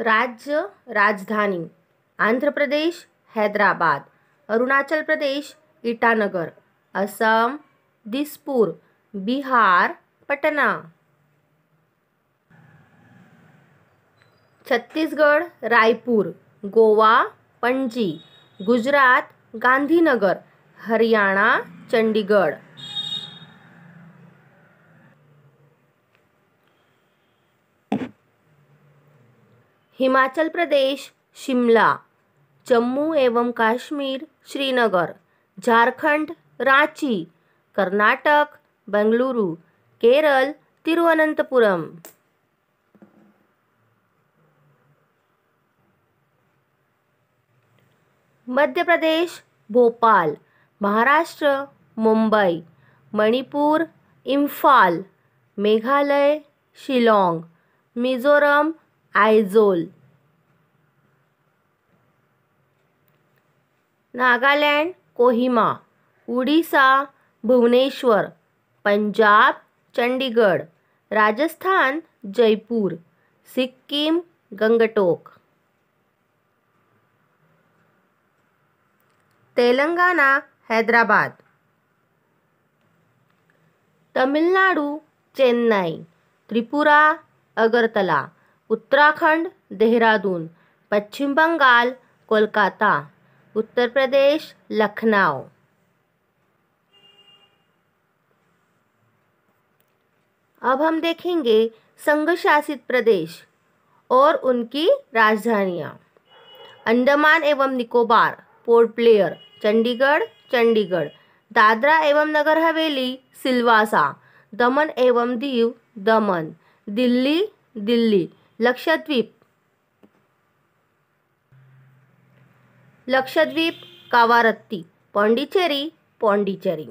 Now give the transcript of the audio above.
राज्य राजधानी आंध्र प्रदेश हैदराबाद अरुणाचल प्रदेश ईटानगर असम दिसपुर बिहार पटना छत्तीसगढ़ रायपुर गोवा पणजी गुजरात गांधीनगर हरियाणा चंडीगढ़ हिमाचल प्रदेश शिमला जम्मू एवं काश्मीर श्रीनगर झारखंड रांची कर्नाटक बेंगलुरू केरळ तिरुवनंतपुरम मध्य प्रदेश भोपाल महाराष्ट्र मुंबई मणिपूर इम्फाल मेघालय शिलाँग मिझोरम आयझोल नागालँड कोहिमा उडिसा भुवनेश्वर पंजाब चंडीगड राजस्थान जयपूर सिक्कीम गंगटोक तेलंगाणा हैदराबाद तमिळनाडू चेन्नई त्रिपुरा अगरतला उत्तराखंड देहरादून पश्चिम बंगाल कोलकाता उत्तर प्रदेश लखनऊ अब हम देखेंगे संघ शासित प्रदेश और उनकी राजधानियाँ अंडमान एवं निकोबार पोर्ट प्लेयर चंडीगढ़ चंडीगढ़ दादरा एवं नगर हवेली सिलवासा दमन एवं दीव दमन दिल्ली दिल्ली लक्षद्वीप लक्षद्वीप कावारत्ती पौंडीचेरी पौंडीचेरी